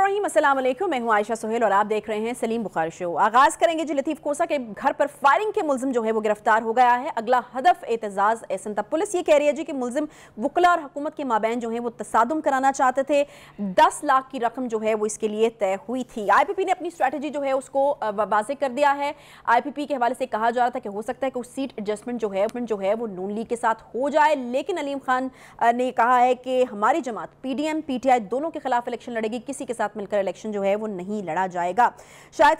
बिस्मिल्लाम मैं हूँ आयशा सोहेल और आप देख रहे हैं सलीम बुखार शो आगाज करेंगे जी लतीफ़ कोसा के घर पर फायरिंग के मुलजिम जो है वो गिरफ्तार हो गया है अगला हदफ एतजाज़ एहसन तब पुलिस ये कह रही है जी कि मुलजिम वकला और हकूमत के माबेन जो है वो तसादम कराना चाहते थे दस लाख की रकम जो है वो इसके लिए तय हुई थी आई पी पी ने अपनी स्ट्रैटेजी जो है उसको वाजे कर दिया है आई पी पी के हवाले से कहा जा रहा था कि हो सकता है कि उस सीट एडजस्टमेंट जो है जो है वो नून लीग के साथ हो जाए लेकिन अलीम खान ने कहा है कि हमारी जमात P D M P T I दोनों के खिलाफ इलेक्शन लड़ेगी किसी के साथ साथ मिलकर इलेक्शन जो है वो नहीं लड़ा जाएगा शायद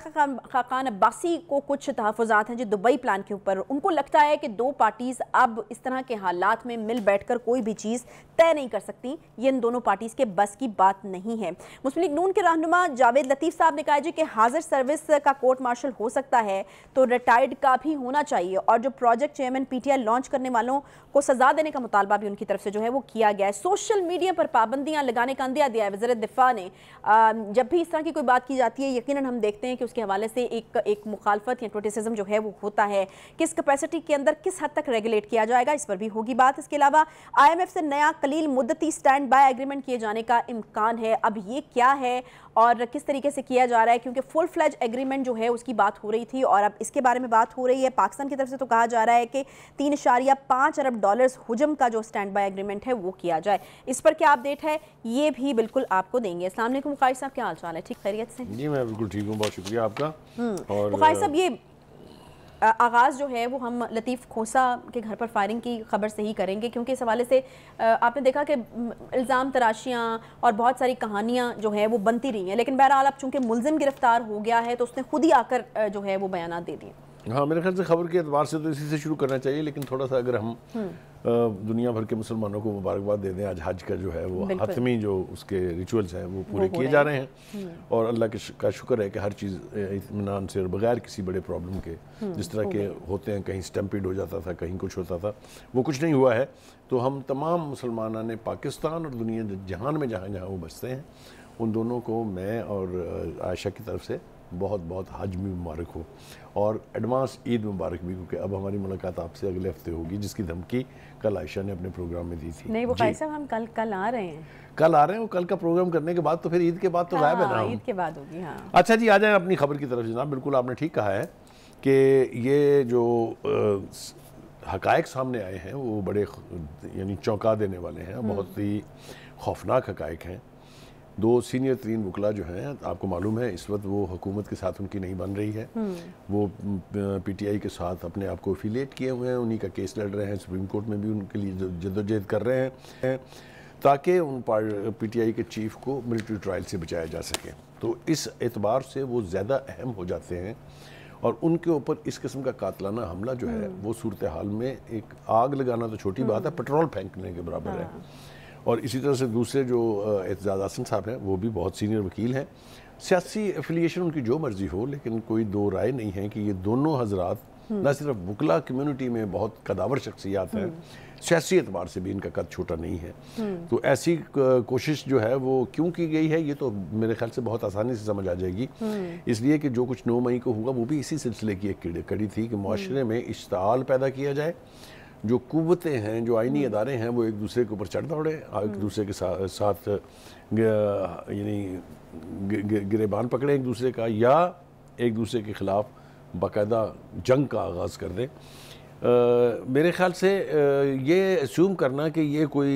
खाकान अब्बासी को कुछ तहफात हैं जो दुबई प्लान के ऊपर उनको लगता है कि दो पार्टीज़ अब इस तरह के हालात में मिल बैठ कोई भी चीज़ तय नहीं कर सकती ये इन दोनों पार्टीज़ के बस की बात नहीं है मुस्लिम लीग नून के रहनुमा जावेद लतीफ़ साहब ने कहा जी कि हाजिर सर्विस का कोर्ट मार्शल हो सकता है तो रिटायर्ड का भी होना चाहिए और जो प्रोजेक्ट चेयरमैन पीटीआई लॉन्च करने वालों को सजा देने का मुतालबा भी उनकी तरफ से जो है वो किया गया है सोशल मीडिया पर पाबंदियां लगाने का अंदिया दिया है वजर दिफा ने जब भी इस तरह की कोई बात की जाती है यकीनन हम देखते हैं कि उसके हवाले से एक एक मुखालफत या क्रिटिसिज्म जो है वो होता है किस कैपेसिटी के अंदर किस हद तक रेगुलेट किया जाएगा इस पर भी होगी बात इसके अलावा आई से नया कलील मुद्दती स्टैंड बाय एग्रीमेंट किए जाने का इम्कान है अब ये क्या है और किस तरीके से किया जा रहा है क्योंकि फुल फ्लैज एग्रीमेंट जो है उसकी बात हो रही थी और अब इसके बारे में बात हो रही है पाकिस्तान की तरफ से तो कहा जा रहा है कि तीन इशारिया पाँच अरब डॉलर्स हजम का जो स्टैंड बाई एग्रीमेंट है वो किया जाए इस पर क्या अपडेट है ये भी बिल्कुल आपको देंगे असलम साहब क्या हाल चाल है ठीक खैरियत से जी मैं बिल्कुल ठीक हूँ बहुत शुक्रिया आपका हम्म, और साहब ये आगाज़ जो है वो हम लतीफ़ खोसा के घर पर फायरिंग की खबर से ही करेंगे क्योंकि इस हवाले से आपने देखा कि इल्ज़ाम तराशियाँ और बहुत सारी कहानियाँ जो है वो बनती रही हैं लेकिन बहरहाल अब चूँकि मुलजिम गिरफ़्तार हो गया है तो उसने खुद ही आकर जो है वो बयान दे दिए हाँ मेरे ख्याल से खबर के अतबार से तो इसी से शुरू करना चाहिए लेकिन थोड़ा सा अगर हम हम्म। दुनिया भर के मुसलमानों को मुबारकबाद दे दें आज हज का जो है वो हतमी जो उसके रिचुअल्स हैं वो पूरे किए जा रहे हैं हम्म। और अल्लाह के का शुक्र है कि हर चीज़ इतमान से और बगैर किसी बड़े प्रॉब्लम के हम्म, जिस तरह के होते हैं कहीं स्टम्पिड हो जाता था कहीं कुछ होता था वो कुछ नहीं हुआ है तो हम तमाम मुसलमाना ने पाकिस्तान और दुनिया जहान में जहाँ जहाँ वो बसते हैं उन दोनों को मैं और आयशा की तरफ से बहुत बहुत हज में मुबारक हो और एडवांस ईद मुबारक भी क्योंकि अब हमारी मुलाकात आपसे अगले हफ्ते होगी जिसकी धमकी कल आयशा ने अपने प्रोग्राम में दी थी नहीं वो साहब हम कल कल आ रहे हैं कल आ रहे हैं वो कल का प्रोग्राम करने के बाद तो फिर ईद के बाद तो हाँ, गायब है ना हाँ, ईद के बाद होगी हाँ अच्छा जी आ जाए अपनी खबर की तरफ जनाब बिल्कुल आपने ठीक कहा है कि ये जो हकायक सामने आए हैं वो बड़े यानी चौंका देने वाले हैं हम्म। बहुत ही खौफनाक हकायक हैं दो सीनियर तरीन वकला जो हैं आपको मालूम है इस वक्त वो हुकूमत के साथ उनकी नहीं बन रही है हम्म। वो पीटीआई के साथ अपने आप को अफ़िलेट किए हुए हैं उन्हीं का केस लड़ रहे हैं सुप्रीम कोर्ट में भी उनके लिए जदोजहद कर रहे हैं ताकि उन पीटीआई के चीफ को मिलिट्री ट्रायल से बचाया जा सके तो इस एतबार से वो ज़्यादा अहम हो जाते हैं और उनके ऊपर इस किस्म का कातलाना हमला जो है हम्म। वो सूरत हाल में एक आग लगाना तो छोटी बात है हम्म। पेट्रोल फेंकने के बराबर है हाँ। और इसी तरह से दूसरे जो एतजाज़ आसन साहब हैं वो भी बहुत सीनियर वकील हैं सियासी एफिलिएशन उनकी जो मर्ज़ी हो लेकिन कोई दो राय नहीं है कि ये दोनों हजरात हम्म। न सिर्फ बुकला कम्युनिटी में बहुत कदावर शख्सियात हैं हम्म। सियासी एतबार से भी इनका कद छोटा नहीं है हम्म। तो ऐसी कोशिश जो है वो क्यों की गई है ये तो मेरे ख्याल से बहुत आसानी से समझ आ जाएगी इसलिए कि जो कुछ नौ मई को हुआ वो भी इसी सिलसिले की एक कड़ी थी कि माशरे में इश्ताल पैदा किया जाए जो कुतें हैं जो आइनी हम्म। अदारे हैं वो एक दूसरे के ऊपर चढ़ दौड़े एक हम्म। दूसरे के साथ साथ यानी गिरेबान पकड़े एक दूसरे का या एक दूसरे के ख़िलाफ़ बाकायदा जंग का आगाज़ कर दें मेरे ख्याल से आ, ये अस्यूम करना कि ये कोई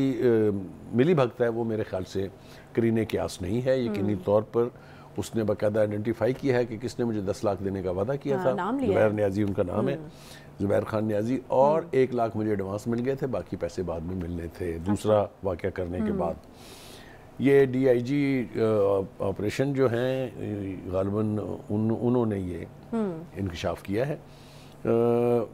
मिली भगत है वो मेरे ख्याल से करीने के आस नहीं है यकीनी हम्म। तौर पर उसने बाकायदा आइडेंटिफाई किया है कि किसने मुझे दस लाख देने का वादा किया आ, हाँ, था लिया न्याजी उनका नाम है जुबैर खान न्याजी और हाँ। एक लाख मुझे एडवांस मिल गए थे बाकी पैसे बाद में मिलने थे अच्छा। दूसरा वाक़ करने के हम्म। बाद ये डीआईजी ऑपरेशन जो हैं गालबन उन उन्होंने ये हम्म। इंकशाफ किया है आ,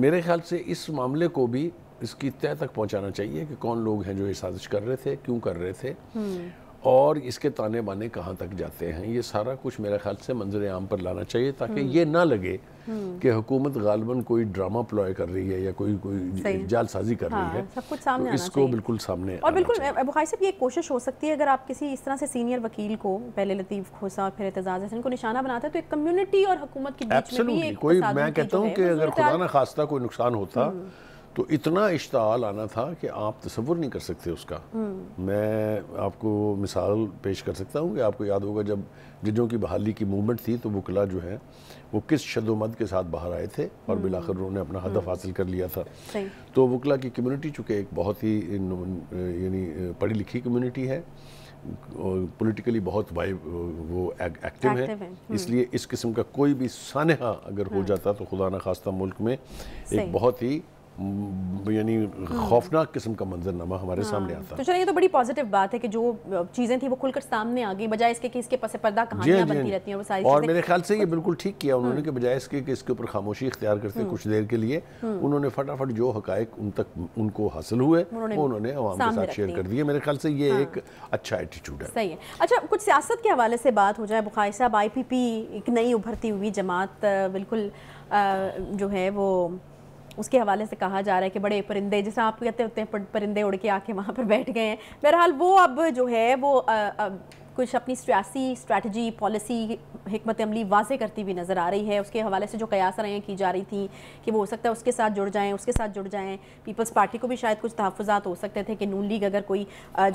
मेरे ख्याल से इस मामले को भी इसकी तय तक पहुंचाना चाहिए कि कौन लोग हैं जो ये साजिश कर रहे थे क्यों कर रहे थे हम्म। और इसके ताने बाने कहाँ तक जाते हैं ये सारा कुछ मेरे ख्याल से मंजर आम पर लाना चाहिए ताकि हम्म। ये ना लगे हम्म। कि हुकूमत गालबन कोई ड्रामा प्लॉय कर रही है या कोई कोई जालसाजी कर हाँ, रही है हाँ, सब कुछ सामने तो इसको बिल्कुल सामने और बिल्कुल अबू साहब ये कोशिश हो सकती है अगर आप किसी इस तरह से सीनियर वकील को पहले लतीफ़ खोसा और फिर एतजाज़ हसन को निशाना बनाते तो एक कम्युनिटी और हुकूमत की कोई मैं कहता हूँ कि अगर खुदा ना खास्ता कोई नुकसान होता हम्म। तो इतना इश्ताल आना था कि आप तस्वुर नहीं कर सकते उसका मैं आपको मिसाल पेश कर सकता हूँ कि आपको याद होगा जब जजों की बहाली की मूवमेंट थी तो वकला जो है वो किस शदोमद के साथ बाहर आए थे और बिलाकर उन्होंने अपना हदफ हम्म। हासिल कर लिया था तो वकला की कम्यूनिटी चूँकि एक बहुत ही यानी पढ़ी लिखी कम्यूनिटी है पॉलिटिकली बहुत वाई वो एक, एक्टिव है, है। हम्म। इसलिए इस किस्म का कोई भी सानहा अगर हो हम्म। जाता तो खुदा न खास्ता मुल्क में एक बहुत ही यानी खौफनाक किस्म का मंजरनामा हमारे हाँ। सामने आता है तो चलिए ये तो बड़ी पॉजिटिव बात है कि जो चीज़ें थी वो खुलकर सामने आ गई बजाय इसके कि इसके पसे पर्दा कहानियां बनती रहती हैं वो सारी और मेरे ख्याल से ये बिल्कुल ठीक किया उन्होंने हम्म। कि बजाय इसके कि इसके ऊपर खामोशी इख्तियार करते हम्म। कुछ देर के लिए हम्म। उन्होंने फटाफट जो हकायक उन तक उनको हासिल हुए उन्होंने आवाम के साथ शेयर कर दिए मेरे ख्याल से ये हाँ। एक अच्छा एटीट्यूड है सही है अच्छा कुछ सियासत के हवाले से बात हो जाए बुखारी साहब आई एक नई उभरती हुई जमात बिल्कुल जो है वो उसके हवाले से कहा जा रहा है कि बड़े परिंदे जैसे आप कहते होते हैं परिंदे उड़ के आके वहाँ पर बैठ गए हैं बहरहाल वो अब जो है वो आ, आ, कुछ अपनी सियासी स्ट्रैटी पॉलिसी हमत अमली वाजे करती हुई नज़र आ रही है उसके हवाले से जो कयास राइयाँ की जा रही थी कि वो हो सकता है उसके साथ जुड़ जाएँ उसके साथ जुड़ जाएँ पीपल्स पार्टी को भी शायद कुछ तहफ़ात हो सकते थे कि नून लीग अगर कोई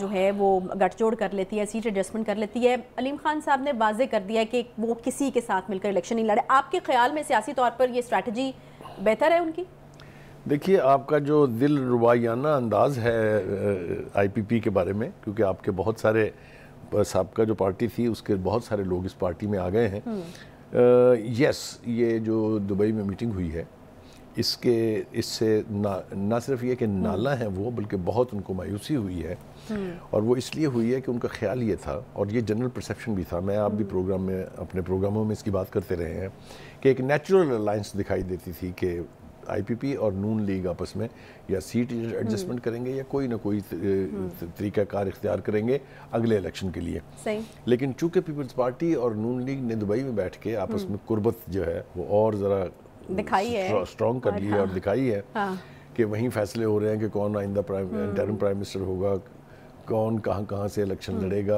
जो है वो गठजोड़ कर लेती है सीट एडजस्टमेंट कर लेती है अलीम खान साहब ने वाजे कर दिया कि वो किसी के साथ मिलकर इलेक्शन नहीं लड़े आपके ख्याल में सियासी तौर पर यह स्ट्रैटी बेहतर है उनकी देखिए आपका जो दिल रुबाइयाना अंदाज है आईपीपी के बारे में क्योंकि आपके बहुत सारे आपका जो पार्टी थी उसके बहुत सारे लोग इस पार्टी में आ गए हैं यस हम्म। ये जो दुबई में मीटिंग हुई है इसके इससे ना ना सिर्फ ये कि हम्म। नाला है वो बल्कि बहुत उनको मायूसी हुई है हम्म। और वो इसलिए हुई है कि उनका ख्याल ये था और ये जनरल परसेप्शन भी था मैं आप भी प्रोग्राम में अपने प्रोग्रामों में इसकी बात करते रहे हैं कि एक नेचुरल अलाइंस दिखाई देती थी कि आईपीपी और नून लीग आपस में या सीट एडजस्टमेंट हम्म। करेंगे या कोई ना कोई हम्म। तरीकाकार इख्तियार करेंगे अगले इलेक्शन के लिए लेकिन चूंकि पीपल्स पार्टी और नून लीग ने दुबई में बैठ के आपस हम्म। में कुर्बत जो है वो और ज़रा दिखाई है स्ट्रॉन्ग कर ली है और हाँ। दिखाई है हाँ। कि वहीं फैसले हो रहे हैं कि कौन आइंदा प्राइम प्राइम मिनिस्टर होगा कौन कहाँ कहाँ से इलेक्शन लड़ेगा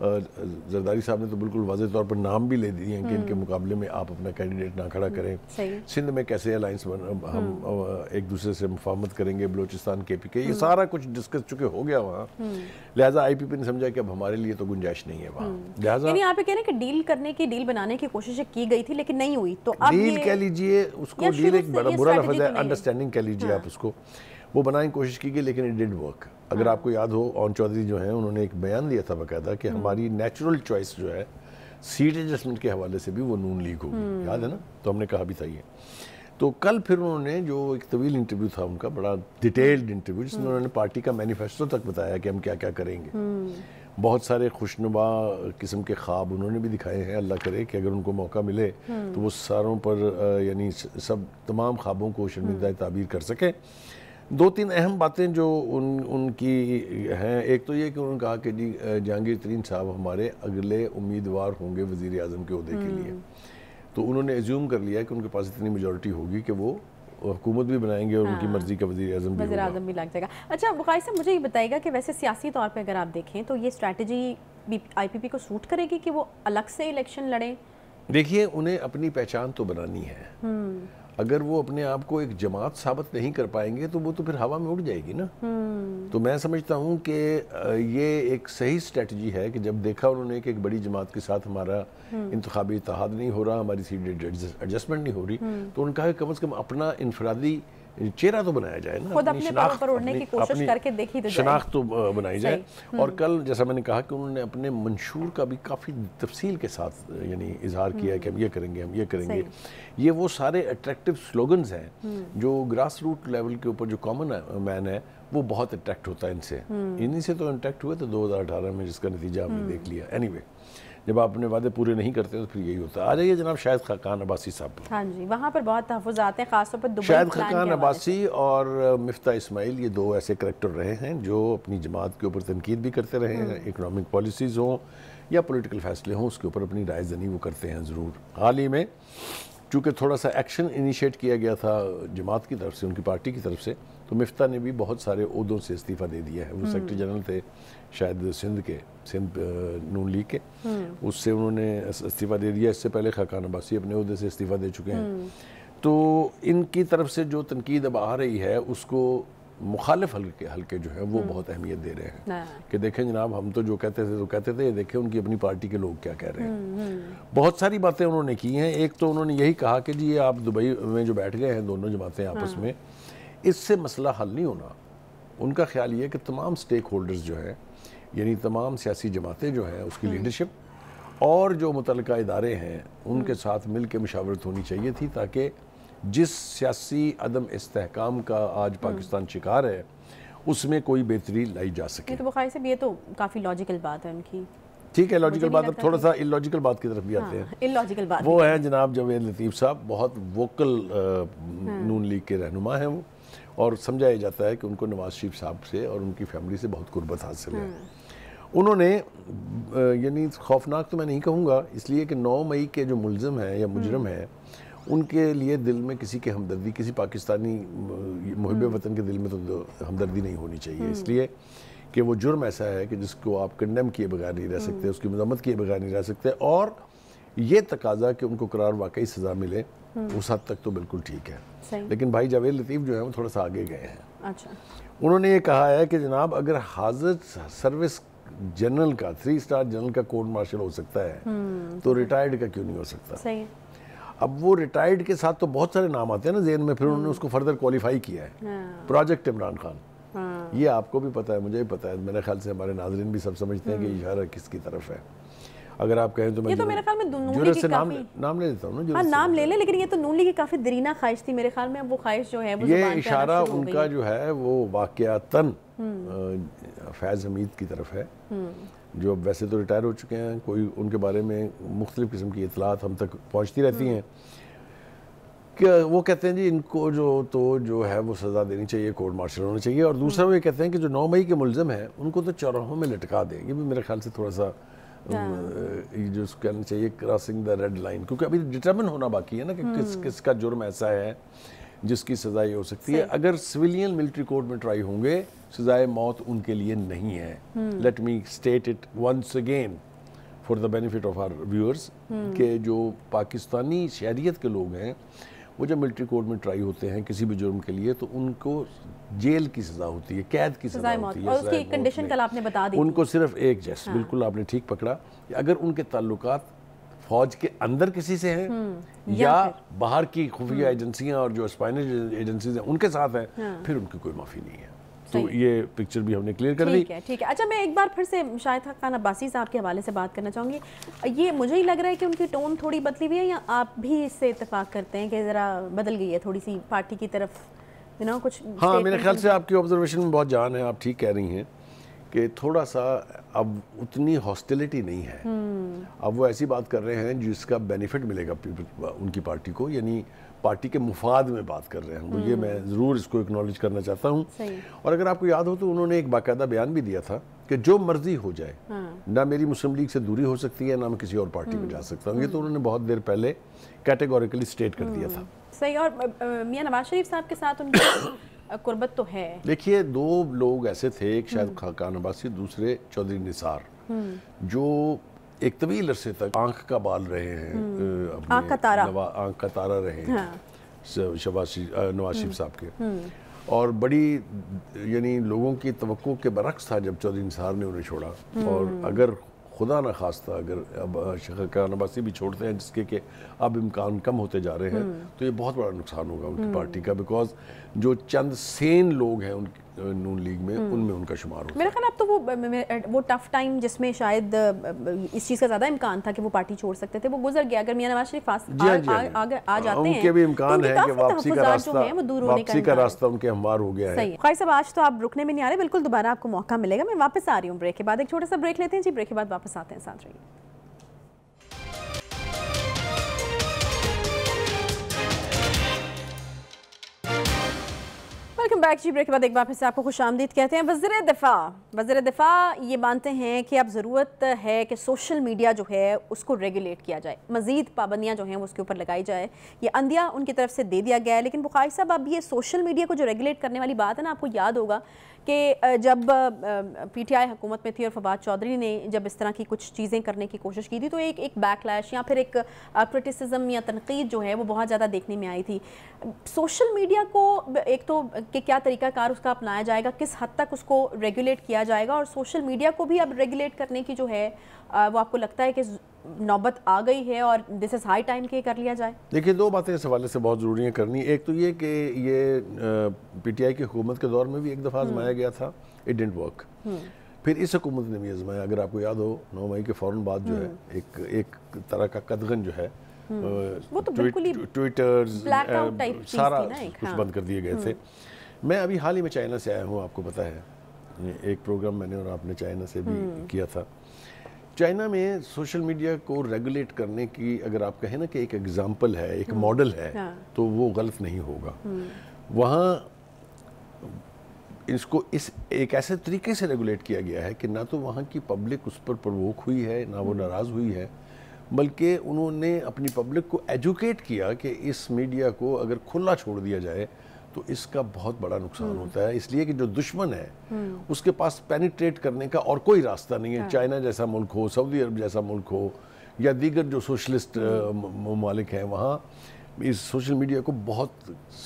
जरदारी साहब ने तो बिल्कुल वाजे तौर पर नाम भी ले दिए हैं कि इनके हम्म। मुकाबले में आप अपना कैंडिडेट ना खड़ा हम्म, करें सिंध में कैसे अलाइंस हम हम्म। एक दूसरे से मुफामत करेंगे बलोचिस्तान के पी के ये सारा कुछ डिस्कस चुके हो गया वहाँ लिहाजा आई पी पी ने समझा कि अब हमारे लिए तो गुंजाइश नहीं है वहाँ लिहाजा आप कह रहे हैं कि डील करने की डील बनाने की कोशिशें की गई थी लेकिन नहीं हुई तो डील कह लीजिए उसको डील एक बड़ा बुरा लफज है अंडरस्टैंडिंग तो कह लीजिए हाँ। आप उसको वो बनाने की कोशिश की गई लेकिन इट डिड वर्क अगर हाँ। आपको याद हो ओन चौधरी जो हैं उन्होंने एक बयान दिया था बाकायदा कि हम्म। हमारी नेचुरल चॉइस जो है सीट एडजस्टमेंट के हवाले से भी वो नून लीग होगी हम्म। याद है ना तो हमने कहा भी था ये तो कल फिर उन्होंने जो एक तवील इंटरव्यू था उनका बड़ा डिटेल्ड इंटरव्यू जिसमें हम्म। उन्होंने पार्टी का मैनिफेस्टो तक बताया कि हम क्या क्या करेंगे बहुत सारे खुशनुमा किस्म के ख्वाब उन्होंने भी दिखाए हैं अल्लाह करे कि अगर उनको मौका मिले तो वो सारों पर यानी सब तमाम ख्वाबों को शर्मिंदा ताबीर कर सकें दो तीन अहम बातें जो उन उनकी हैं एक तो ये कि उन्होंने कहा कि जी जहांगीर तरीन साहब हमारे अगले उम्मीदवार होंगे वजीर अजम के अहदे के लिए हम्म। तो उन्होंने एज्यूम कर लिया कि उनके पास इतनी मेजोरिटी होगी कि वो हुकूमत भी बनाएंगे और हाँ। उनकी मर्जी का वजी अजम वजी अजम भी लग जाएगा अच्छा बुखारी साहब मुझे ये बताएगा कि वैसे सियासी तौर पर अगर आप देखें तो ये स्ट्रैटेजी आई पी पी को सूट करेगी कि वो अलग से इलेक्शन लड़ें देखिए उन्हें अपनी पहचान तो बनानी है हम्म। अगर वो अपने आप को एक जमात साबित नहीं कर पाएंगे तो वो तो फिर हवा में उड़ जाएगी ना हम्म। तो मैं समझता हूँ कि ये एक सही स्ट्रेटजी है कि जब देखा उन्होंने कि एक बड़ी जमात के साथ हमारा हम्म। इंतबी इतिहाद नहीं हो रहा हमारी सीट एडजस्टमेंट नहीं हो रही हम्म। तो उनका कम अज़ कम अपना इनफरादी चेहरा तो बनाया जाए ना खुद अपने शनाख्त पर उड़ने की कोशिश करके देखी तो शनाख्त तो बनाई जाए और हम्म। कल जैसा मैंने कहा कि उन्होंने अपने मंशूर का भी काफ़ी तफसील के साथ यानी इजहार किया कि हम ये हम्म। करेंगे हम ये करेंगे ये वो सारे अट्रैक्टिव स्लोगन्स हैं हम्म। जो ग्रास रूट लेवल के ऊपर जो कॉमन मैन है वो बहुत अट्रैक्ट होता है इनसे इन्हीं से तो अट्रैक्ट हुए थे दो में जिसका नतीजा हमने देख लिया एनी anyway, जब आप अपने वादे पूरे नहीं करते तो फिर यही होता है आ जाइए जनाब शायद खाकान अबासी साहब हाँ जी वहाँ पर बहुत तहफ़ आते हैं खासतौर पर शायद खाकान अब्बासी और मफ्ता इसमाइल ये दो ऐसे करेक्टर रहे हैं जो अपनी जमात के ऊपर तनकीद भी करते रहे हैं इकनॉमिक हम्म। पॉलिसीज़ हों या पोलिटिकल फ़ैसले हों उसके ऊपर अपनी राय जनी वो करते हैं ज़रूर हाल ही में चूँकि थोड़ा सा एक्शन इनिशिएट किया गया था जमात की तरफ से उनकी पार्टी की तरफ से तो मफ्ता ने भी बहुत सारे उहदों से इस्तीफ़ा दे दिया है वो सेक्रटरी हम्म। जनरल थे शायद सिंध के सिंध नून लीग के हम्म। उससे उन्होंने इस्तीफ़ा दे दिया इससे पहले खाकान अब्बासी अपने उहदे से इस्तीफ़ा दे चुके हैं हम्म। तो इनकी तरफ से जो तनकीद अब आ रही है उसको मुखालिफ हल्के हल्के जो हैं वो हम्म। बहुत अहमियत दे रहे हैं हाँ। कि देखें जनाब हम तो जो कहते थे तो कहते थे देखें उनकी अपनी पार्टी के लोग क्या कह रहे हैं बहुत सारी बातें उन्होंने की हैं एक तो उन्होंने यही कहा कि जी आप दुबई में जो बैठ गए हैं दोनों जमातें आपस हाँ। में इससे मसला हल नहीं होना उनका ख्याल ये कि तमाम स्टेक होल्डर्स जो हैं यानी तमाम सियासी जमातें जो हैं उसकी लीडरशिप हम्म। और जो मुतल इदारे हैं उनके हम्म। साथ मिल के मशावरत होनी चाहिए थी ताकि जिस सियासी अदम इसकाम का आज हम्म। पाकिस्तान शिकार है उसमें कोई बेहतरी लाई जा सके तो ये तो, तो काफ़ी लॉजिकल बात है उनकी ठीक है लॉजिकल बात अब थोड़ा सा इलॉजिकल बात की तरफ भी आते हाँ, हैं इलॉजिकल बात वो है जनाब जवेद लतीफ़ साहब बहुत वोकल हाँ। नून लीग के रहनुमा हैं वो और समझाया जाता है कि उनको नवाज शरीफ साहब से और उनकी फैमिली से बहुत गुर्बत हासिल है उन्होंने यानी खौफनाक तो मैं नहीं कहूँगा इसलिए कि 9 मई के जो मुलज़म हैं या मुजरम हम्म। हैं उनके लिए दिल में किसी के हमदर्दी किसी पाकिस्तानी महब हम्म। वतन के दिल में तो हमदर्दी नहीं होनी चाहिए हम्म। इसलिए कि वो जुर्म ऐसा है कि जिसको आप कंडेम किए बगैर नहीं रह सकते उसकी मजम्मत किए बगैर नहीं रह सकते और ये तकाजा कि उनको करार वाकई सज़ा मिले उस हद तक तो बिल्कुल ठीक है लेकिन भाई जावेद लतीफ़ जो है वो थोड़ा सा आगे गए हैं अच्छा उन्होंने ये कहा है कि जनाब अगर हाजिर सर्विस जनरल का थ्री स्टार जनरल का कोर्ट मार्शल हो सकता है हम्म, तो रिटायर्ड का क्यों नहीं हो सकता सही अब वो रिटायर्ड के साथ तो बहुत सारे नाम आते हैं ना जेन में फिर उन्होंने हम्म। उसको फर्दर क्वालिफाई किया है प्रोजेक्ट हाँ। इमरान खान हाँ। ये आपको भी पता है मुझे भी पता है मेरे ख्याल से हमारे नाजरन भी सब समझते हैं कि हम्म। इशारा किसकी तरफ है अगर आप कहें तो मैं ये तो मेरे ख्याल में नून लीग की हाँ, नाम नाम ले लेता हूं ना हां नाम ले ले लेकिन ये तो नून लीग की काफ़ी दरीना ख्वाहिश थी मेरे ख्याल में अब वो ख्वाहिश जो है वो ये इशारा उनका जो है वो वाकयातन हम्म। फैज़ हमीद की तरफ है हम्म। जो अब वैसे तो रिटायर हो चुके हैं कोई उनके बारे में मुख्तलिफ़ किस्म की इतलात हम तक पहुँचती रहती हम्म। हैं कि वो कहते हैं जी इनको जो तो जो है वो सज़ा देनी चाहिए कोर्ट मार्शल होना चाहिए और दूसरा वो ये कहते हैं कि जो नौ मई के मुलजम हैं उनको तो चौराहों में लटका दें ये भी मेरे ख्याल से थोड़ा सा हाँ। जो कहना चाहिए क्रॉसिंग द रेड लाइन क्योंकि अभी डिटर्मिन होना बाकी है ना कि किस हम्म। किसका जुर्म ऐसा है जिसकी ये हो सकती है अगर सिविलियन मिलिट्री कोर्ट में ट्राई होंगे सजाए मौत उनके लिए नहीं है let me state it once again for the benefit of our viewers के जो पाकिस्तानी शहरीत के लोग हैं वो जब मिलिट्री कोर्ट में ट्राई होते हैं किसी भी जुर्म के लिए तो उनको जेल की सजा होती है कैद की सजा होती है और उसकी कंडीशन कल आपने बता दी उनको सिर्फ एक जैस हाँ। बिल्कुल आपने ठीक पकड़ा कि अगर उनके ताल्लुक फौज के अंदर किसी से हैं हम्म, या, या बाहर की खुफिया हम्म। एजेंसियां और जो स्पाइनल एजेंसीज हैं उनके साथ हैं हाँ। फिर उनकी कोई माफ़ी नहीं है तो ये पिक्चर भी हमने क्लियर कर दी ठीक है ठीक है अच्छा मैं एक बार फिर से शायद खान अब्बासी साहब के हवाले से बात करना चाहूँगी ये मुझे ही लग रहा है कि उनकी टोन थोड़ी बदली हुई है या आप भी इससे इतफाक करते हैं कि ज़रा बदल गई है थोड़ी सी पार्टी की तरफ यू नो कुछ हाँ मेरे ख्याल से आपकी ऑब्जर्वेशन में बहुत जान है आप ठीक कह रही हैं कि थोड़ा सा अब उतनी हॉस्टिलिटी नहीं है हम्म। अब वो ऐसी बात कर रहे हैं जिसका बेनिफिट मिलेगा उनकी पार्टी को यानी पार्टी के मुफाद में बात कर रहे हैं तो ये हम्म। मैं ज़रूर इसको एक्नॉलेज करना चाहता हूँ और अगर आपको याद हो तो उन्होंने एक बाकायदा बयान भी दिया था कि जो मर्जी हो जाए हाँ। ना मेरी मुस्लिम लीग से दूरी हो सकती है ना मैं किसी और पार्टी में हम्म। जा सकता हूँ ये हम्म। तो उन्होंने बहुत देर पहले कैटेगोरिकली स्टेट कर दिया था सही और मियाँ नवाज शरीफ साहब के साथ उनकी कुर्बत तो है देखिए दो लोग ऐसे थे एक शायद खाकान अब्बासी दूसरे चौधरी निसार जो एक तवील अरसे तक आंख का बाल रहे हैं हम्म। आंख का तारा आंख का तारा रहे हैं नवाशिफ हाँ। नवाज हम्म। साहब के हम्म। और बड़ी यानी लोगों की तो के बरक्स था जब चौधरी निसार ने उन्हें छोड़ा और अगर खुदा ना था अगर अब शकर भी छोड़ते हैं जिसके के अब इम्कान कम होते जा रहे हैं तो ये बहुत बड़ा नुकसान होगा उनकी पार्टी का बिकॉज जो चंद सेन लोग हैं उनकी नून लीग में हम्म। उनमें उनका शुमार हो मेरा ख्याल अब तो वो वो टफ टाइम जिसमें शायद इस चीज़ का ज़्यादा इम्कान था कि वो पार्टी छोड़ सकते थे वो गुजर गया अगर मियाँ नवाज शरीफ हाँ, हाँ, आ जाते हैं उनके भी इम्कान तो है कि तो वापसी का रास्ता वो दूर होने का का रास्ता उनके हमवार हो गया है खाई साहब आज तो आप रुकने में नहीं आ रहे बिल्कुल दोबारा आपको मौका मिलेगा मैं वापस आ रही हूँ ब्रेक के बाद एक छोटा सा ब्रेक लेते हैं जी ब्रेक के बाद वापस आते हैं साथ रहिए वेलकम बैक जी ब्रेक के बाद एक बार फिर से आपको खुश आमदीद कहते हैं वजीर दिफा वजीर दिफा ये मानते हैं कि अब ज़रूरत है कि सोशल मीडिया जो है उसको रेगुलेट किया जाए मज़ीद पाबंदियाँ जो हैं वो उसके ऊपर लगाई जाए ये अंधिया उनकी तरफ से दे दिया गया है लेकिन बुखारी साहब अब ये सोशल मीडिया को जो रेगुलेट करने वाली बात है ना आपको याद होगा कि जब पीटीआई हुकूमत में थी और फवाद चौधरी ने जब इस तरह की कुछ चीज़ें करने की कोशिश की थी तो एक एक बैकलैश या फिर एक क्रिटिसिज्म या तनकीद जो है वो बहुत ज़्यादा देखने में आई थी सोशल मीडिया को एक तो कि क्या तरीक़ाकार उसका अपनाया जाएगा किस हद तक उसको रेगुलेट किया जाएगा और सोशल मीडिया को भी अब रेगुलेट करने की जो है वो आपको लगता है कि नौबत आ गई है और दिस इज़ हाई टाइम के कर लिया जाए देखिए दो बातें इस हवाले से बहुत ज़रूरी हैं करनी एक तो ये कि ये पीटीआई की हुकूमत के दौर में भी एक दफ़ा हम्म। आजमाया गया था इट डेंट वर्क फिर इस हुकूमत ने भी आजमाया अगर आपको याद हो नौ मई के फ़ौर बाद जो है हम्म। एक एक तरह का कदगन जो है हम्म। वो तो बिल्कुल ही ट्विटर सारा कुछ हाँ। बंद कर दिए गए थे मैं अभी हाल ही में चाइना से आया हूँ आपको पता है एक प्रोग्राम मैंने और आपने चाइना से भी किया था चाइना में सोशल मीडिया को रेगुलेट करने की अगर आप कहें ना कि एक एग्जाम्पल है एक मॉडल हम्म। है हाँ। तो वो गलत नहीं होगा हम्म। वहाँ इसको इस एक ऐसे तरीके से रेगुलेट किया गया है कि ना तो वहाँ की पब्लिक उस पर प्रवोक हुई है ना वो हम्म। नाराज़ हुई है बल्कि उन्होंने अपनी पब्लिक को एजुकेट किया कि इस मीडिया को अगर खुला छोड़ दिया जाए तो इसका बहुत बड़ा नुकसान हम्म। होता है इसलिए कि जो दुश्मन है हम्म। उसके पास पेनिट्रेट करने का और कोई रास्ता नहीं है हाँ। चाइना जैसा मुल्क हो सऊदी अरब जैसा मुल्क हो या दीगर जो सोशलिस्ट ममालिक हम्म। हैं वहाँ इस सोशल मीडिया को बहुत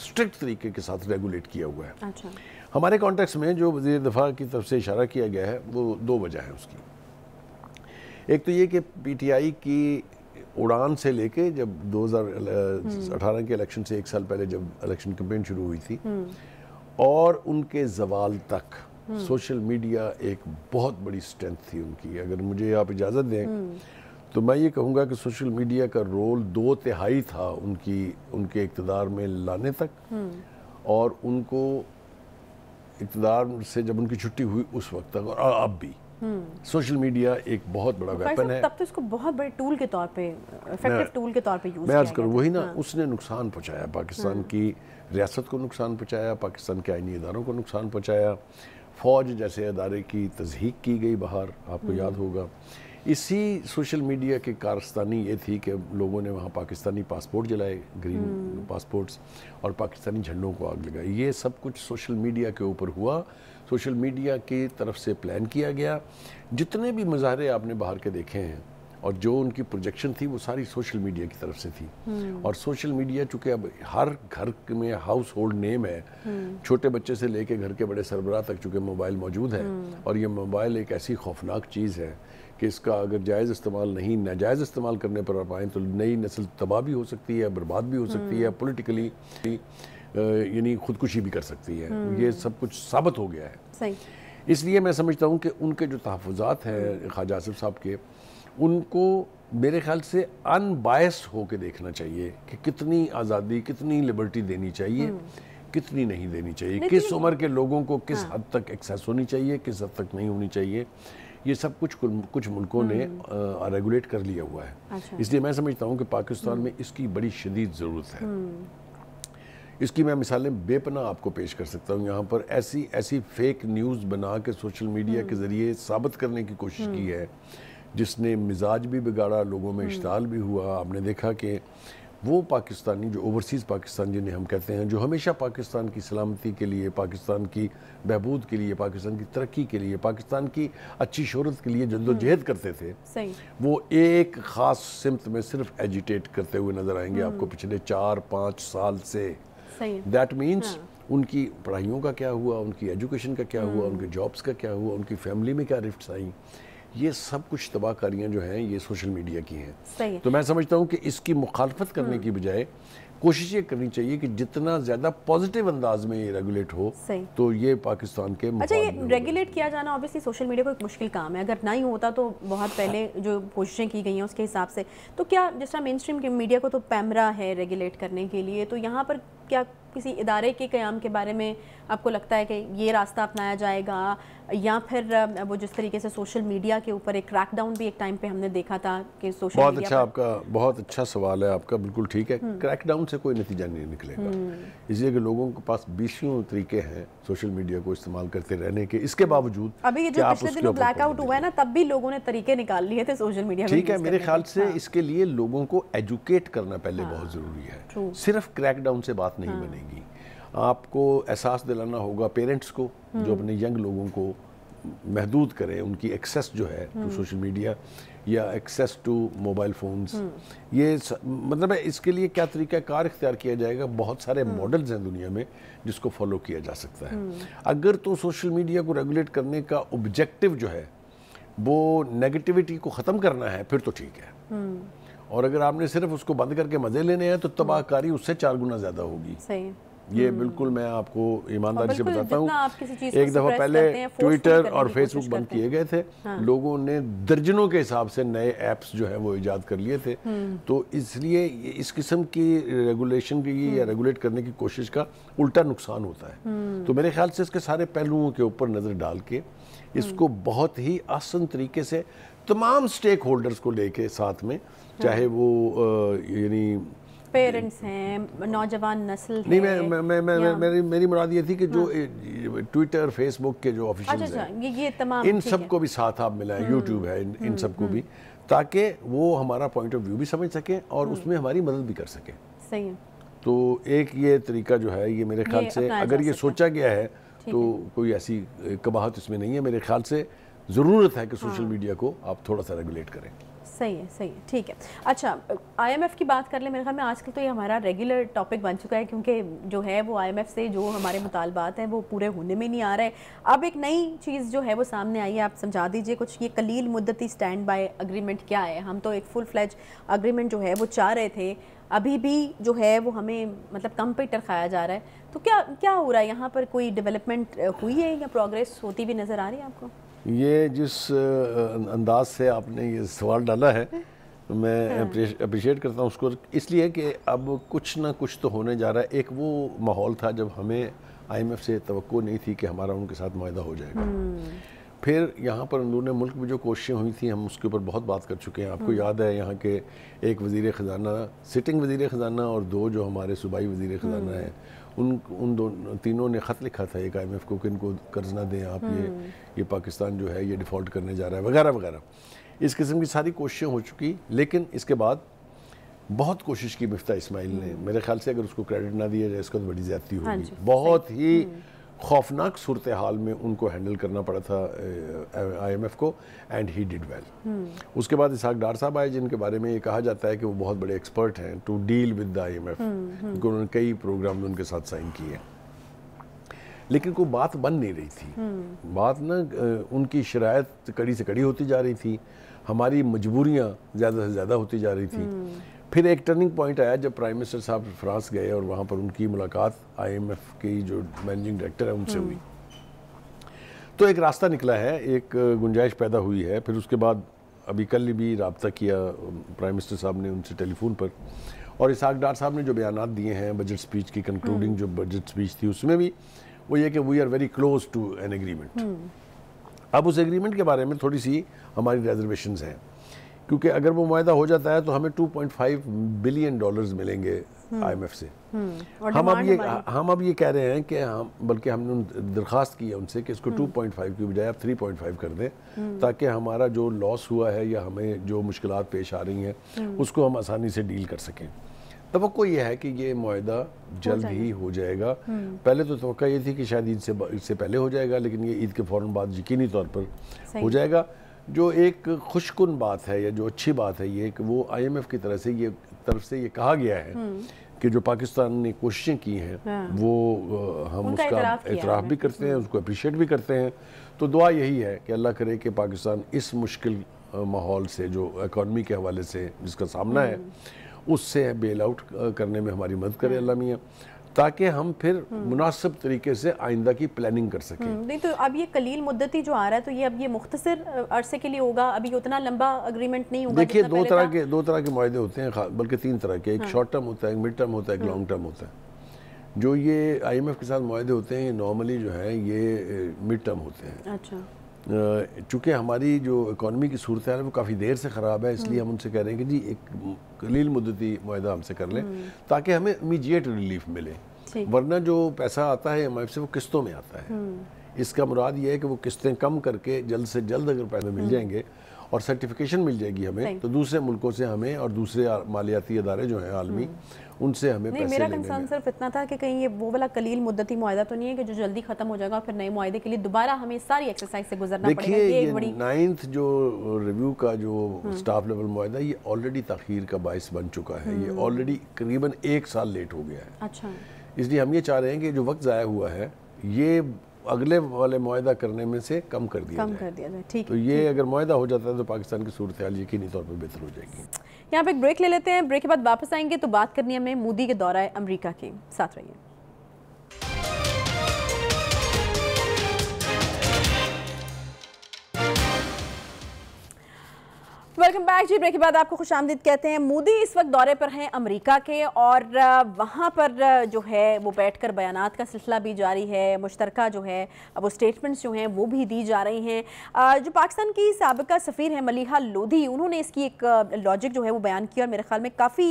स्ट्रिक्ट तरीके के साथ रेगुलेट किया हुआ है अच्छा। हमारे कॉन्टेक्स में जो वजी दफ़ा की तरफ से इशारा किया गया है वो दो वजह है उसकी एक तो ये कि पीटीआई की उड़ान से लेके जब 2018 के इलेक्शन से एक साल पहले जब इलेक्शन कैंपेन शुरू हुई थी और उनके जवाल तक सोशल मीडिया एक बहुत बड़ी स्ट्रेंथ थी उनकी अगर मुझे आप इजाज़त दें तो मैं ये कहूँगा कि सोशल मीडिया का रोल दो तिहाई था उनकी उनके इकतदार में लाने तक और उनको इकतदार से जब उनकी छुट्टी हुई उस वक्त तक और अब भी सोशल मीडिया एक बहुत बड़ा वेपन है तब तो इसको बहुत बड़े टूल के तौर पे इफेक्टिव टूल के तौर पे यूज मैं अर्ज वही ना हाँ। उसने नुकसान पहुँचाया हाँ। पाकिस्तान की रियासत को नुकसान पहुँचाया पाकिस्तान के आइनी इदारों को नुकसान पहुँचाया फ़ौज जैसे अदारे की तजहीक की गई बाहर आपको हम्म। याद होगा इसी सोशल मीडिया की कारस्तानी ये थी कि लोगों ने वहाँ पाकिस्तानी पासपोर्ट जलाए ग्रीन हम्म। पासपोर्ट्स और पाकिस्तानी झंडों को आग लगाई ये सब कुछ सोशल मीडिया के ऊपर हुआ सोशल मीडिया की तरफ से प्लान किया गया जितने भी मज़ाहरे आपने बाहर के देखे हैं और जो उनकी प्रोजेक्शन थी वो सारी सोशल मीडिया की तरफ से थी हम्म। और सोशल मीडिया चूँकि अब हर घर में हाउस होल्ड नेम है हम्म। छोटे बच्चे से लेके घर के बड़े सरबराह तक चूँकि मोबाइल मौजूद है हम्म। और ये मोबाइल एक ऐसी खौफनाक चीज़ है कि इसका अगर जायज़ इस्तेमाल नहीं नाजायज़ इस्तेमाल करने पर आप आएँ तो नई नस्ल तबाह भी हो सकती है बर्बाद भी हो सकती है पोलिटिकली यानी खुदकुशी भी कर सकती है हम्म। ये सब कुछ साबित हो गया है इसलिए मैं समझता हूँ कि उनके जो तहफात हैं ख्वाजा आसिफ साहब के उनको मेरे ख्याल से अनबायस होकर देखना चाहिए कि कितनी आज़ादी कितनी लिबर्टी देनी चाहिए हम्म। कितनी नहीं देनी चाहिए किस उम्र के लोगों को किस हाँ। हद तक एक्सेस होनी चाहिए किस हद तक नहीं होनी चाहिए ये सब कुछ कुछ मुल्कों ने रेगुलेट हम्म। कर लिया हुआ है अच्छा। इसलिए मैं समझता हूँ कि पाकिस्तान में इसकी बड़ी शदीद ज़रूरत है इसकी मैं मिसालें बेपना आपको पेश कर सकता हूँ यहाँ पर ऐसी ऐसी फेक न्यूज़ बना के सोशल मीडिया के हम्म। ज़रिए साबित करने की कोशिश की हम्म। है जिसने मिजाज भी बिगाड़ा लोगों में हम्म। इश्ताल भी हुआ आपने देखा कि वो पाकिस्तानी जो ओवरसीज़ पाकिस्तान जिन्हें हम कहते हैं जो हमेशा पाकिस्तान की सलामती के लिए पाकिस्तान की बहबूद के लिए पाकिस्तान की तरक्की के लिए पाकिस्तान की अच्छी शहरत के लिए जद्दोजहद करते थे वो एक ख़ास सिमत में सिर्फ एजिटेट करते हुए नज़र आएंगे आपको पिछले चार पाँच साल से दैट मीन्स हाँ। उनकी पढ़ाइयों का क्या हुआ उनकी एजुकेशन का क्या हुआ हम्म। उनके जॉब्स का क्या हुआ उनकी फैमिली में क्या रिफ्ट आई ये सब कुछ तबाहकारियाँ जो हैं ये सोशल मीडिया की हैं सही है। तो मैं समझता हूँ कि इसकी मुखालफत करने हम्म। की बजाय कोशिश ये करनी चाहिए कि जितना ज्यादा पॉजिटिव अंदाज में ये रेगुलेट हो तो ये पाकिस्तान के अच्छा ये रेगुलेट किया जाना ऑब्वियसली सोशल मीडिया को एक मुश्किल काम है अगर नहीं होता तो बहुत पहले जो कोशिशें की गई हैं उसके हिसाब से तो क्या जिस तरह मेन स्ट्रीम मीडिया को तो पैमरा है रेगुलेट करने के लिए तो यहाँ पर क्या किसी इदारे के क्याम के बारे में आपको लगता है कि ये रास्ता अपनाया जाएगा या फिर वो जिस तरीके से सोशल मीडिया के ऊपर एक क्रैकडाउन भी एक टाइम पे हमने देखा था कि सोशल बहुत अच्छा आपका बहुत अच्छा सवाल है आपका बिल्कुल ठीक है क्रैकडाउन हम्म। से कोई नतीजा नहीं निकलेगा हम्म। इसलिए कि लोगों के पास बीसियों तरीके हैं सोशल मीडिया को इस्तेमाल करते रहने के इसके बावजूद अभी ये जो पिछले दिनों ब्लैकआउट हुआ है ना तब भी लोगों ने तरीके निकाल लिए थे सोशल मीडिया ठीक है मेरे ख्याल से इसके लिए लोगों को एजुकेट करना पहले हाँ। बहुत ज़रूरी है सिर्फ क्रैकडाउन से बात नहीं हाँ। बनेगी आपको एहसास दिलाना होगा पेरेंट्स को जो अपने यंग लोगों को महदूद करें उनकी एक्सेस जो है टू सोशल मीडिया या एक्सेस टू मोबाइल फोन्स ये स, मतलब है इसके लिए क्या तरीका कार इख्तियार किया जाएगा बहुत सारे मॉडल्स हम्म। हैं दुनिया में जिसको फॉलो किया जा सकता है हम्म। अगर तो सोशल मीडिया को रेगुलेट करने का ऑब्जेक्टिव जो है वो नेगेटिविटी को ख़त्म करना है फिर तो ठीक है हम्म। और अगर आपने सिर्फ उसको बंद करके मज़े लेने हैं तो तबाहकारी उससे चार गुना ज़्यादा होगी सही ये बिल्कुल मैं आपको ईमानदारी हाँ, से बताता हूँ एक दफ़ा पहले ट्विटर और फेसबुक बंद किए गए थे हाँ। लोगों ने दर्जनों के हिसाब से नए ऐप्स जो है वो ईजाद कर लिए थे हम्म। तो इसलिए इस किस्म की रेगुलेशन की या रेगुलेट हम्म। करने की कोशिश का उल्टा नुकसान होता है हम्म। तो मेरे ख्याल से इसके सारे पहलुओं के ऊपर नज़र डाल के इसको बहुत ही आसन तरीके से तमाम स्टेक होल्डर्स को लेके साथ में हाँ। चाहे वो यानी पेरेंट्स हैं नौजवान नस्ल नहीं मैं मैं मैं, मेरी मेरी मुराद ये थी कि जो ट्विटर हाँ। फेसबुक के जो ऑफिशियल अच्छा, अच्छा, हैं ये, तमाम इन सबको भी साथ आप मिला है यूट्यूब है इन हम्म, सबको हम्म। भी ताकि वो हमारा पॉइंट ऑफ व्यू भी समझ सकें और हम्म। उसमें हमारी मदद भी कर सकें सही तो एक ये तरीका जो है ये मेरे ख्याल से अगर ये सोचा गया है तो कोई ऐसी कबाहत इसमें नहीं है मेरे ख्याल से ज़रूरत है कि सोशल हाँ। मीडिया को आप थोड़ा सा रेगुलेट करें सही है सही है ठीक है अच्छा आईएमएफ की बात कर ले मेरे ख्याल में आजकल तो ये हमारा रेगुलर टॉपिक बन चुका है क्योंकि जो है वो आईएमएफ से जो हमारे मुतालबात हैं वो पूरे होने में नहीं आ रहे अब एक नई चीज़ जो है वो सामने आई है आप समझा दीजिए कुछ ये कलील मुद्दती स्टैंड बाय अग्रीमेंट क्या है हम तो एक फुल फ्लैज अग्रीमेंट जो है वो चाह रहे थे अभी भी जो है वो हमें मतलब कम पे टरखाया जा रहा है तो क्या क्या हो रहा है यहाँ पर कोई डेवलपमेंट हुई है या प्रोग्रेस होती भी नज़र आ रही है आपको ये जिस अंदाज से आपने ये सवाल डाला है मैं अप्रिशिएट हाँ। करता हूँ उसको इसलिए कि अब कुछ ना कुछ तो होने जा रहा है एक वो माहौल था जब हमें आईएमएफ से तो नहीं थी कि हमारा उनके साथ माह हो जाएगा हम्म। फिर यहाँ पर अंदरून मुल्क में जो कोशिशें हुई थी हम उसके ऊपर बहुत बात कर चुके हैं आपको हम्म। याद है यहाँ के एक वजीर ख़जाना सिटिंग वजीर ख़जाना और दो जो हमारे सूबाई वजीर ख़जाना हम्म। हैं उन उन दो तीनों ने ख़त लिखा था एक आई को कि इनको कर्ज ना दें आप ये हम्म। ये पाकिस्तान जो है ये डिफ़ॉल्ट करने जा रहा है वगैरह वगैरह इस किस्म की सारी कोशिशें हो चुकी लेकिन इसके बाद बहुत कोशिश की मिफ्ता इसमाइल ने हम्म। मेरे ख्याल से अगर उसको क्रेडिट ना दिया जाए इसका तो बड़ी ज्यादती हाँ होगी बहुत ही हम्म। खौफनाक सूरत हाल में उनको हैंडल करना पड़ा था आईएमएफ को एंड ही डिड वेल उसके बाद इसहाक डार साहब आए जिनके बारे में ये कहा जाता है कि वो बहुत बड़े एक्सपर्ट हैं to deal with the IMF उनको उन्होंने कई प्रोग्राम उनके साथ साइन किए लेकिन कोई बात बन नहीं रही थी हम्म। बात ना उनकी शरात कड़ी से कड़ी होती जा रही थी हमारी मजबूरियाँ ज़्यादा से ज़्यादा होती जा रही थी हम्म। फिर एक टर्निंग पॉइंट आया जब प्राइम मिनिस्टर साहब फ्रांस गए और वहाँ पर उनकी मुलाकात आईएमएफ की जो मैनेजिंग डायरेक्टर है उनसे हुई तो एक रास्ता निकला है एक गुंजाइश पैदा हुई है फिर उसके बाद अभी कल भी रबता किया प्राइम मिनिस्टर साहब ने उनसे टेलीफोन पर और इसहाक डार साहब ने जो बयान दिए हैं बजट स्पीच की कंक्लूडिंग हम्म। जो बजट स्पीच थी उसमें भी वो ये कि we are very close to an agreement अब उस एग्रीमेंट के बारे में थोड़ी सी हमारी रिजर्वेशन हैं क्योंकि अगर वो मुहिदा हो जाता है तो हमें 2.5 बिलियन डॉलर्स मिलेंगे आईएमएफ हम्म। से हम्म। हम अब ये हम अब ये कह रहे हैं कि हम बल्कि हमने दरख्वास्त की है उनसे कि इसको 2.5 हम्म। की बजाय आप 3.5 कर दें ताकि हमारा जो लॉस हुआ है या हमें जो मुश्किल पेश आ रही हैं उसको हम आसानी से डील कर सकें तो यह है कि ये माहा जल्द ही हो जाएगा पहले तो तो ये थी कि शायद ईद से इससे पहले हो जाएगा लेकिन ये ईद के फ़ौर बाद यकीनी तौर पर हो जाएगा जो एक खुशकुन बात है या जो अच्छी बात है ये कि वो आईएमएफ की तरह से ये तरफ से ये कहा गया है हम्म। कि जो पाकिस्तान ने कोशिशें की हैं हाँ। वो हम उसका एतराफ़ भी करते हैं उसको अप्रिशिएट भी करते हैं तो दुआ यही है कि अल्लाह करे कि पाकिस्तान इस मुश्किल माहौल से जो इकॉनमी के हवाले से जिसका सामना है हम्म। उससे बेल आउट करने में हमारी मदद करे हाँ। अल्लाह मियाँ ताकि हम फिर मुनासिब तरीके से आइंदा की प्लानिंग कर सकें हम्म, नहीं तो अब ये कलील मुद्दती जो आ रहा है तो ये अब ये मुख्तर अरसे के लिए होगा अभी उतना लंबा अग्रीमेंट नहीं होगा देखिए दो तरह के दो तरह के मुहदे होते हैं बल्कि तीन तरह के एक शॉर्ट हाँ। टर्म होता है एक मिड टर्म होता है एक लॉन्ग टर्म हम्म। होता है जो ये एफ के साथ माहे होते हैं ये नॉर्मली जो है ये मिड टर्म होते हैं अच्छा चूँकि हमारी जो इकानमी की सूरत है वो काफ़ी देर से ख़राब है इसलिए हम उनसे कह रहे हैं कि जी एक कलील मुदती माह हमसे कर लें हम्म। ताकि हमें इमीजिएट रिलीफ मिले वरना जो पैसा आता है एम से वो किस्तों में आता है हम्म। इसका मुराद ये है कि वो किस्तें कम करके जल्द से जल्द अगर पैसे मिल हम्म। जाएंगे और सर्टिफिकेशन मिल जाएगी हमें तो दूसरे मुल्कों से हमें और दूसरे मालियाती अदारे जो हैं आलमी hmm. उनसे हमें नहीं, पैसे मेरा कंसर्न सिर्फ इतना था कि कहीं ये वो वाला कलील मुद्दती मुआदा तो नहीं है कि जो जल्दी खत्म हो जाएगा फिर नए मुआदे के लिए दोबारा हमें सारी एक्सरसाइज से गुजरना देखिए ये नाइन्थ जो रिव्यू का जो स्टाफ लेवल मुआदा ये ऑलरेडी तखीर का बायस बन चुका है ये ऑलरेडी hmm. करीबन एक साल लेट हो गया है अच्छा इसलिए हम ये चाह रहे हैं कि जो वक्त ज़ाया हुआ है ये अगले वाले माहा करने में से कम कर दिया कम कर दिया जाए ठीक तो ये अगर माहा हो जाता है तो पाकिस्तान की सूरत हाल यकीनी तौर पर बेहतर हो जाएगी यहाँ पे एक ब्रेक ले लेते हैं ब्रेक के बाद वापस आएंगे तो बात करनी है हमें मोदी के दौरा है अमरीका के साथ रहिए वेलकम बैक जी ब्रेक के बाद आपको खुश आमदीद कहते हैं मोदी इस वक्त दौरे पर हैं अमेरिका के और वहाँ पर जो है वो बैठकर बयानात का सिलसिला भी जारी है मुश्तरक जो है वो स्टेटमेंट्स जो हैं वो भी दी जा रही हैं जो पाकिस्तान की सबका सफ़ीर है मलिहा लोधी उन्होंने इसकी एक लॉजिक जो है वो बयान किया और मेरे ख्याल में काफ़ी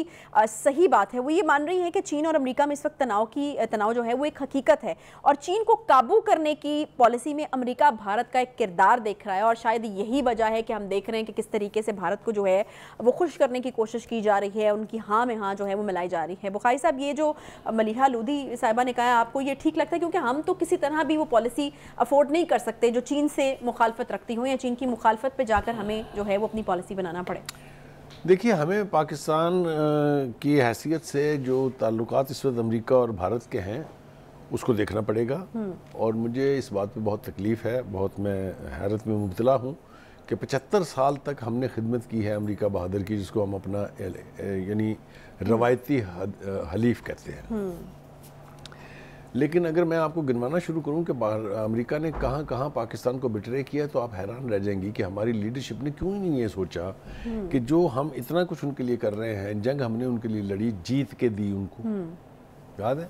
सही बात है वो ये मान रही हैं कि चीन और अमरीका में इस वक्त तनाव की तनाव जो है वो एक हकीकत है और चीन को काबू करने की पॉलिसी में अमरीका भारत का एक किरदार देख रहा है और शायद यही वजह है कि हम देख रहे हैं कि किस तरीके से भारत को जो है वो खुश करने की कोशिश की जा रही है उनकी हाँ में हाँ जो है वो मिलाई जा रही है बुखारी साहब ये जो मलिहा लोधी साहिबा ने कहा आपको ये ठीक लगता है क्योंकि हम तो किसी तरह भी वो पॉलिसी अफोर्ड नहीं कर सकते जो चीन से मुखालफत रखती हो या चीन की मुखालफत पर जाकर हमें जो है वो अपनी पॉलिसी बनाना पड़े देखिए हमें पाकिस्तान की हैसियत से जो ताल्लुक इस वक्त अमरीका और भारत के हैं उसको देखना पड़ेगा हम्म। और मुझे इस बात पे बहुत तकलीफ़ है बहुत मैं हैरत में मुबतला हूँ कि 75 साल तक हमने खिदमत की है अमेरिका बहादुर की जिसको हम अपना यानी रवायती हलीफ कहते हैं हम्म। लेकिन अगर मैं आपको गिनवाना शुरू करूं कि अमेरिका ने कहां कहां पाकिस्तान को बिटरे किया तो आप हैरान रह जाएंगी कि हमारी लीडरशिप ने क्यों नहीं ये सोचा हम्म। कि जो हम इतना कुछ उनके लिए कर रहे हैं जंग हमने उनके लिए लड़ी जीत के दी उनको हम्म। याद है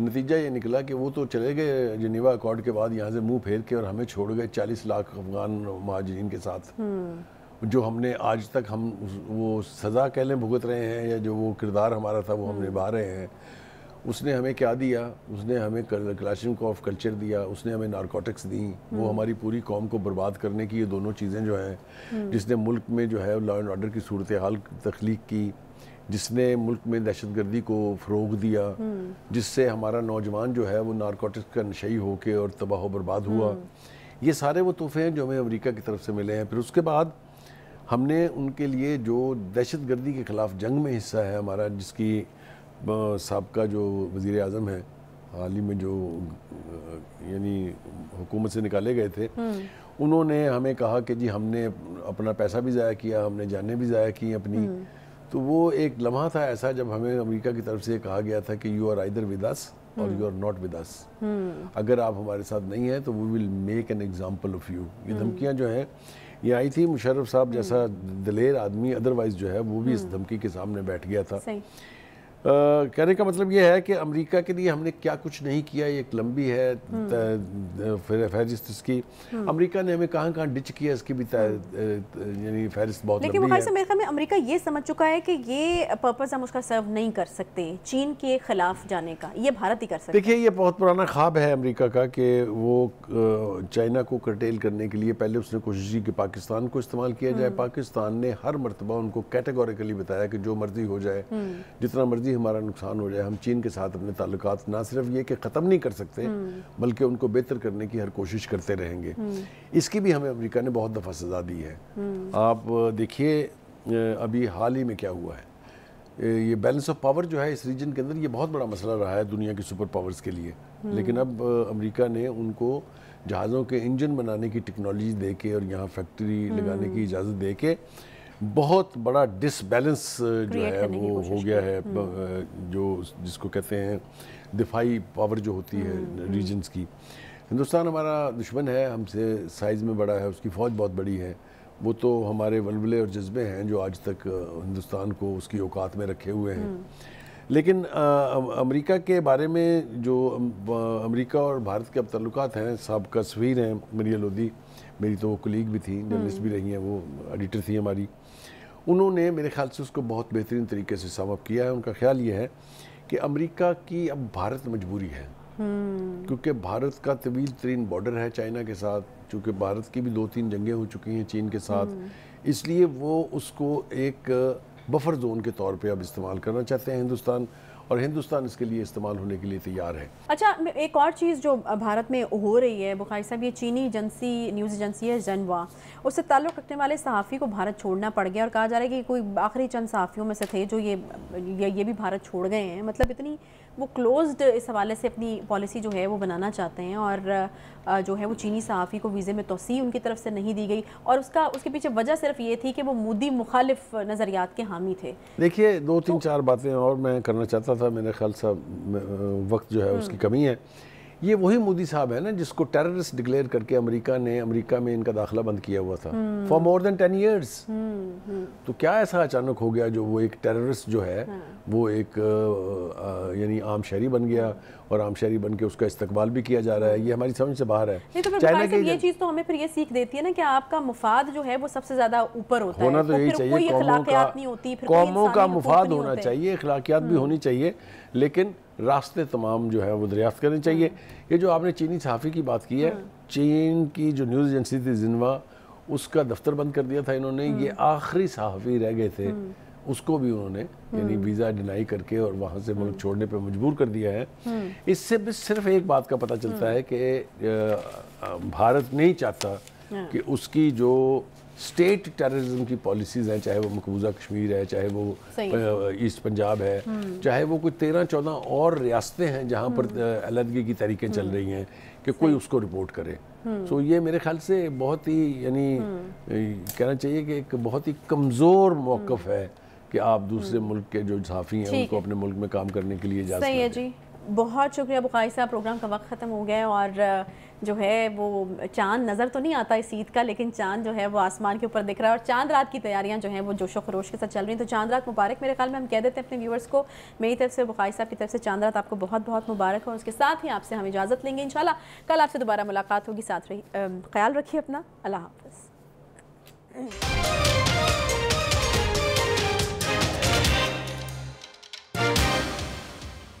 नतीजा ये निकला कि वो तो चले गए जनीवा अकॉर्ड के बाद यहाँ से मुंह फेर के और हमें छोड़ गए चालीस लाख अफगान महाजरीन के साथ हम्म। जो हमने आज तक हम वो सज़ा कह लें भुगत रहे हैं या जो वो किरदार हमारा था वो हम हम्म। निभा रहे हैं उसने हमें क्या दिया उसने हमें क्लाशिंग ऑफ कल्चर दिया उसने हमें नारकोटिक्स दी वो हम्म। हमारी पूरी कौम को बर्बाद करने की ये दोनों चीज़ें जो हैं जिसने मुल्क में जो है लॉ एंड ऑर्डर की सूरत हाल तख्लीक की जिसने मुल्क में दहशतगर्दी को फ़रोग दिया हम्म। जिससे हमारा नौजवान जो है वो नारकोटिक्स का नशई होके और तबाह बर्बाद हुआ हम्म। ये सारे वो तोहफे हैं जो हमें अमेरिका की तरफ से मिले हैं फिर उसके बाद हमने उनके लिए जो दहशतगर्दी के ख़िलाफ़ जंग में हिस्सा है हमारा जिसकी सबका जो वज़ी अजम है हाल ही में जो यानी हुकूमत से निकाले गए थे हम्म। उन्होंने हमें कहा कि जी हमने अपना पैसा भी ज़ाया किया हमने जाने भी ज़ाया की अपनी तो वो एक लम्हा था ऐसा जब हमें अमेरिका की तरफ से कहा गया था कि you are either with us or you are not with us अगर आप हमारे साथ नहीं हैं तो we will make an example of you ये हम्म। धमकियाँ जो हैं ये आई थी मुशर्रफ साहब जैसा हम्म। दलेर आदमी अदरवाइज जो है वो भी इस हम्म। धमकी के सामने बैठ गया था कहने का मतलब यह है कि अमेरिका के लिए हमने क्या कुछ नहीं किया ये एक लंबी है हम्म। फहरिस्त इसकी हम्म। अमेरिका ने हमें कहाँ कहाँ डिच किया इसकी भी यानी फहरिस्त बहुत लेकिन लंबी है में अमेरिका ये समझ चुका है कि ये पर्पज़ हम उसका सर्व नहीं कर सकते चीन के ख़िलाफ़ जाने का ये भारत ही कर सकते देखिए ये बहुत पुराना ख्वाब है अमरीका का कि वो चाइना को कर्टेल करने के लिए पहले उसने कोशिश की कि पाकिस्तान को इस्तेमाल किया जाए हम्म। पाकिस्तान ने हर मरतबा उनको कैटेगोरिकली बताया कि जो मर्जी हो जाए जितना मर्जी ही हमारा नुकसान हो जाए हम चीन के साथ अपने ताल्लुक ना सिर्फ ये कि ख़त्म नहीं कर सकते हम्म। बल्कि उनको बेहतर करने की हर कोशिश करते रहेंगे हम्म। इसकी भी हमें अमेरिका ने बहुत दफ़ा सज़ा दी है हम्म। आप देखिए अभी हाल ही में क्या हुआ है ये बैलेंस ऑफ पावर जो है इस रीजन के अंदर ये बहुत बड़ा मसला रहा है दुनिया की सुपर पावर्स के लिए लेकिन अब अमेरिका ने उनको जहाज़ों के इंजन बनाने की टेक्नोलॉजी दे के और यहाँ फैक्ट्री लगाने की इजाज़त दे के बहुत बड़ा डिसबैलेंस uh, जो है वो हो गया है हम्म। uh, जो जिसको कहते हैं दिफाई पावर जो होती है रीजन्स हम्म, हम्म। की हिंदुस्तान हमारा दुश्मन है हमसे साइज़ में बड़ा है उसकी फ़ौज बहुत बड़ी है वो तो हमारे वलवले और जज्बे हैं जो आज तक uh, हिंदुस्तान को उसकी औकात में रखे हुए हैं लेकिन अमेरिका के बारे में जो अमेरिका और भारत के अब तल्लुक हैं सबका सफ़ीर हैं मरिया लोधी मेरी तो वो कुलीग भी थी जर्नलिस्ट भी रही हैं वो एडिटर थी हमारी उन्होंने मेरे ख्याल से उसको बहुत बेहतरीन तरीके से समअप किया है उनका ख्याल ये है कि अमेरिका की अब भारत मजबूरी है हम्म। क्योंकि भारत का तवील तरीन बॉर्डर है चाइना के साथ चूँकि भारत की भी दो तीन जंगें हो चुकी हैं चीन के साथ हम्म। इसलिए वो उसको एक बफर जोन के तौर पे अब इस्तेमाल करना चाहते हैं हिंदुस्तान और हिंदुस्तान इसके लिए इस्तेमाल होने के लिए तैयार है अच्छा एक और चीज़ जो भारत में हो रही है बुखारी साहब ये चीनी एजेंसी न्यूज़ एजेंसी है जनवा उससे ताल्लुक़ रखने वाले सहाफ़ी को भारत छोड़ना पड़ गया और कहा जा रहा है कि कोई आखिरी चंद सहाफ़ियों में से थे जो ये ये, ये भी भारत छोड़ गए हैं मतलब इतनी वो क्लोज्ड इस हवाले से अपनी पॉलिसी जो है वो बनाना चाहते हैं और जो है वो चीनी सहाफ़ी को वीज़े में तोसी उनकी तरफ से नहीं दी गई और उसका उसके पीछे वजह सिर्फ ये थी कि वो मोदी मुखालिफ नज़रियात के हामी थे देखिए दो तीन तो, चार बातें और मैं करना चाहता था मेरे ख्याल साहब वक्त जो है हम्म। उसकी कमी है ये वही मोदी साहब है ना जिसको टेररिस्ट डिक्लेयर करके अमेरिका ने अमेरिका में इनका दाखला बंद किया हुआ था for more than ten years तो क्या ऐसा अचानक हो गया जो वो एक टेररिस्ट जो है हाँ। वो एक यानी आम शहरी बन गया और आम शहरी बन के उसका इस्तकबाल भी किया जा रहा है ये हमारी समझ से बाहर है तो चाइना की ये चीज़ तो हमें फिर ये सीख देती है ना कि आपका मुफाद जो है वो सबसे ज़्यादा ऊपर होता होना तो, तो यही चाहिए कौमों का मुफाद होना चाहिए अखलाकियात भी हम्म। होनी चाहिए लेकिन रास्ते तमाम जो है वो दरियाफ्त करने चाहिए हाँ। ये जो आपने चीनी सहाफ़ी की बात की है हाँ। चीन की जो न्यूज़ एजेंसी थी जिनवा उसका दफ्तर बंद कर दिया था इन्होंने ये हाँ। आखिरी सहाफ़ी रह गए थे उसको भी उन्होंने यानी वीज़ा डिनाई करके और वहाँ से मुल्क छोड़ने पर मजबूर कर दिया है इससे भी सिर्फ एक बात का पता चलता है कि भारत नहीं चाहता कि उसकी जो स्टेट टेररिज्म की पॉलिसीज हैं चाहे वो मकबूजा कश्मीर है चाहे वो ईस्ट पंजाब है हम्म। चाहे वो कुछ तेरह चौदह और रियासतें हैं जहाँ पर हम्म। अलहदगी की तरीके चल हम्म। रही हैं कि कोई उसको रिपोर्ट करे सो ये मेरे ख्याल से बहुत ही यानी कहना चाहिए कि एक बहुत ही कमज़ोर मौक़ है कि आप दूसरे मुल्क के जो साफ़ी हैं उनको अपने मुल्क में काम करने के लिए जा सकते हैं बहुत शुक्रिया बुखारी साहब प्रोग्राम का वक्त ख़त्म हो गया है और जो है वो चांद नज़र तो नहीं आता इस ईद का लेकिन चांद जो है वो आसमान के ऊपर दिख रहा है और चांद रात की तैयारियां जो हैं वो जोशो खरोश के साथ चल रही हैं तो चांद रात मुबारक मेरे ख्याल में हम कह देते हैं अपने व्यूवर्स को मेरी तरफ से बुखारी साहब की तरफ से चांद रात आपको बहुत बहुत मुबारक और उसके साथ ही आपसे हम इजाज़त लेंगे इन कल आपसे दोबारा मुलाकात होगी साथ रही ख्याल रखिए अपना अल्लाह हाफ